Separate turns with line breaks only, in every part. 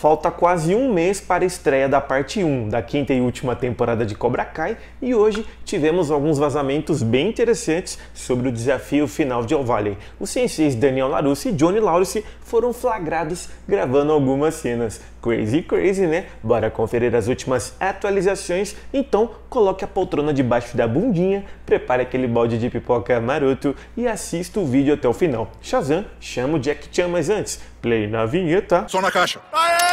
Falta quase um mês para a estreia da parte 1 da quinta e última temporada de Cobra Kai e hoje tivemos alguns vazamentos bem interessantes sobre o desafio final de El Valley. Os senseis Daniel Larusso e Johnny Lawrence foram flagrados gravando algumas cenas. Crazy, crazy, né? Bora conferir as últimas atualizações. Então, coloque a poltrona debaixo da bundinha, prepare aquele balde de pipoca maroto e assista o vídeo até o final. Shazam, chama o Jack Chan, mas antes, play na vinheta. Só na caixa. Aê!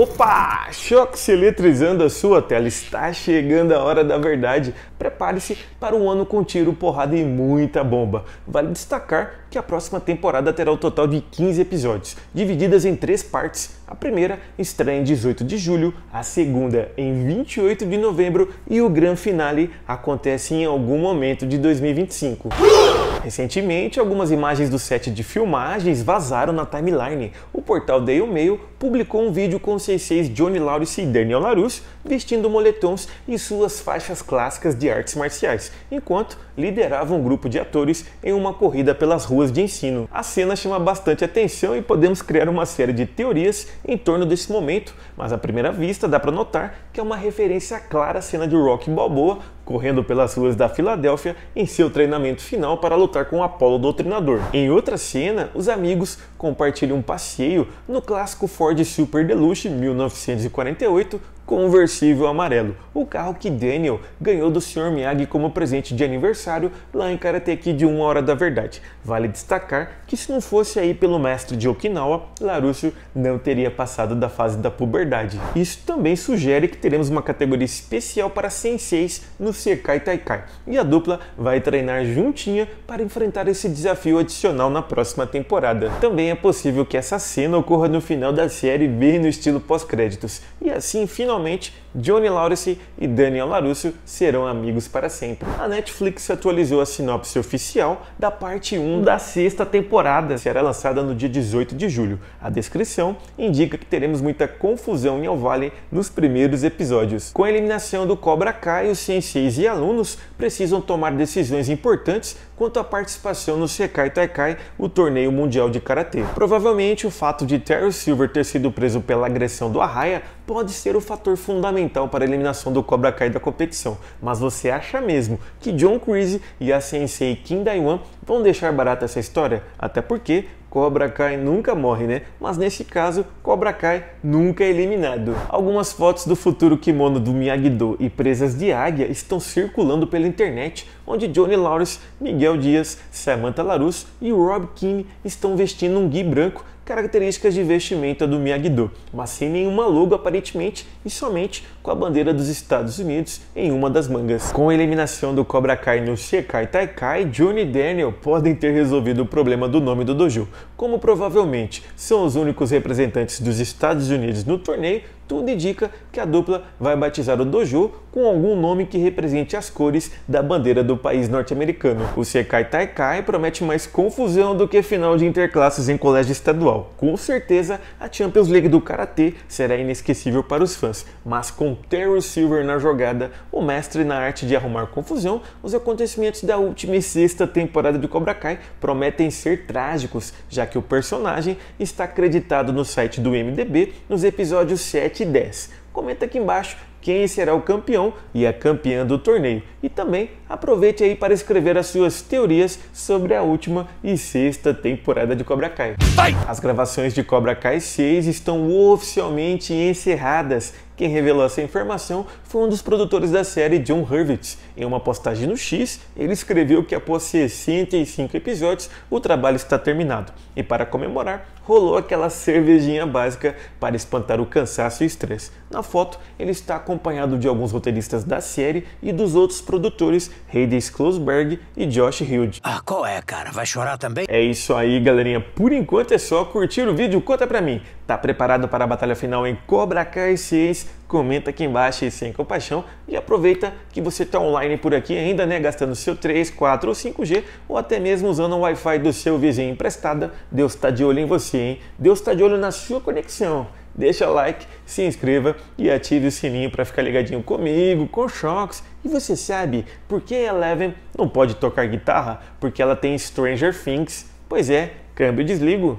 Opa! Choque eletrizando a sua tela. Está chegando a hora da verdade. Prepare-se para um ano com tiro, porrada e muita bomba. Vale destacar que a próxima temporada terá o um total de 15 episódios, divididas em três partes. A primeira estreia em 18 de julho, a segunda em 28 de novembro e o grande finale acontece em algum momento de 2025. Recentemente, algumas imagens do set de filmagens vazaram na timeline. O portal Daily Mail publicou um vídeo com os 66 Johnny Lawrence e Daniel Larusso vestindo moletons e suas faixas clássicas de artes marciais, enquanto lideravam um grupo de atores em uma corrida pelas ruas de ensino. A cena chama bastante atenção e podemos criar uma série de teorias em torno desse momento, mas à primeira vista dá para notar que é uma referência clara à cena de Rock Balboa correndo pelas ruas da Filadélfia em seu treinamento final para lutar com o Apolo Doutrinador. Em outra cena, os amigos compartilham um passeio no clássico Ford Super Deluxe 1948 conversível amarelo, o carro que Daniel ganhou do Sr. Miyagi como presente de aniversário lá em Karate Kid 1 Hora da Verdade. Vale destacar que se não fosse aí pelo mestre de Okinawa, Larusso não teria passado da fase da puberdade. Isso também sugere que teremos uma categoria especial para senseis no Sekai Taikai, e a dupla vai treinar juntinha para enfrentar esse desafio adicional na próxima temporada. Também é possível que essa cena ocorra no final da série bem no estilo pós-créditos, e assim finalmente Finalmente, Johnny Lawrence e Daniel LaRusso serão amigos para sempre. A Netflix atualizou a sinopse oficial da parte 1 da sexta temporada, que será lançada no dia 18 de julho. A descrição indica que teremos muita confusão em Alvale nos primeiros episódios. Com a eliminação do Cobra Kai, os senseis e alunos precisam tomar decisões importantes quanto à participação no Sekai Taikai, o torneio mundial de karatê. Provavelmente o fato de Terry Silver ter sido preso pela agressão do Arraia pode ser o fator fundamental para a eliminação do Cobra Kai da competição, mas você acha mesmo que John Creasy e a sensei Kim Daiwan vão deixar barata essa história? Até porque Cobra Kai nunca morre, né? Mas nesse caso, Cobra Kai nunca é eliminado. Algumas fotos do futuro kimono do Miyagi-Do e presas de águia estão circulando pela internet, onde Johnny Lawrence, Miguel Dias, Samantha Larus e Rob Kim estão vestindo um gui branco características de vestimenta do Miyagi-Do, mas sem nenhuma logo aparentemente e somente com a bandeira dos Estados Unidos em uma das mangas. Com a eliminação do Cobra Kai no Shekai Taikai, Johnny e Daniel podem ter resolvido o problema do nome do dojo. Como provavelmente são os únicos representantes dos Estados Unidos no torneio, tudo indica que a dupla vai batizar o dojo com algum nome que represente as cores da bandeira do país norte-americano. O Sekai Taikai promete mais confusão do que final de interclasses em colégio estadual. Com certeza, a Champions League do Karatê será inesquecível para os fãs, mas com Terry Silver na jogada, o mestre na arte de arrumar confusão, os acontecimentos da última e sexta temporada de Cobra Kai prometem ser trágicos, já que o personagem está acreditado no site do MDB nos episódios 7 e 10 comenta aqui embaixo quem será o campeão e a campeã do torneio. E também aproveite aí para escrever as suas teorias sobre a última e sexta temporada de Cobra Kai. Vai! As gravações de Cobra Kai 6 estão oficialmente encerradas quem revelou essa informação foi um dos produtores da série, John Hurwitz. Em uma postagem no X, ele escreveu que após 65 episódios, o trabalho está terminado. E para comemorar, rolou aquela cervejinha básica para espantar o cansaço e estresse. Na foto, ele está acompanhado de alguns roteiristas da série e dos outros produtores, Hayden Klosberg e Josh Hilde. Ah, qual é, cara? Vai chorar também? É isso aí, galerinha. Por enquanto é só curtir o vídeo, conta pra mim. Tá preparado para a batalha final em Cobra Kai 6? comenta aqui embaixo e sem compaixão e aproveita que você está online por aqui ainda, né, gastando seu 3, 4 ou 5G ou até mesmo usando o Wi-Fi do seu vizinho emprestada. Deus está de olho em você, hein? Deus está de olho na sua conexão. Deixa like, se inscreva e ative o sininho para ficar ligadinho comigo, com Shocks. E você sabe por que Eleven não pode tocar guitarra? Porque ela tem Stranger Things. Pois é, câmbio desligo.